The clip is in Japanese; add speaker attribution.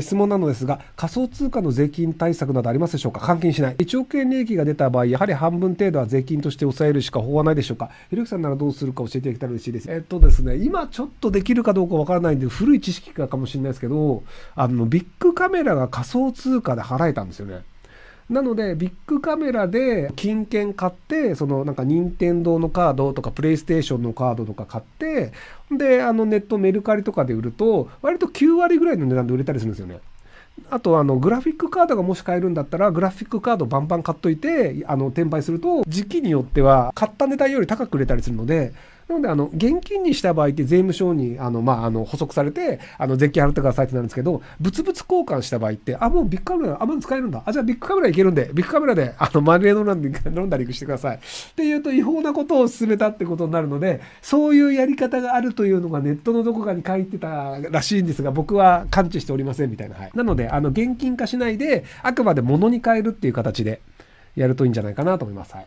Speaker 1: 質問なのですが、仮想通貨の税金対策などありますでしょうか換金しない。1億円利益が出た場合、やはり半分程度は税金として抑えるしか法はないでしょうかひろゆきさんならどうするか教えていただけたら嬉しいです。えっとですね、今ちょっとできるかどうかわからないんで、古い知識かもしれないですけど、あの、ビッグカメラが仮想通貨で払えたんですよね。なので、ビッグカメラで金券買って、そのなんか任天堂のカードとかプレイステーションのカードとか買って、で、あのネットメルカリとかで売ると、割と9割ぐらいの値段で売れたりするんですよね。あとあのグラフィックカードがもし買えるんだったらグラフィックカードバンバン買っといてあの転売すると時期によっては買った値段より高く売れたりするのでなので、あの、現金にした場合って税務署に、あの、まあ、あの、補足されて、あの、税金払ってくださいってなるんですけど、物々交換した場合って、あ、もうビッグカメラ、あ、まだ使えるんだ。あ、じゃあビッグカメラいけるんで、ビッグカメラで、あの、マネーロン 飲んだりしてください。っていうと、違法なことを進めたってことになるので、そういうやり方があるというのがネットのどこかに書いてたらしいんですが、僕は感知しておりませんみたいな。はい。なので、あの、現金化しないで、あくまで物に変えるっていう形でやるといいんじゃないかなと思います。はい。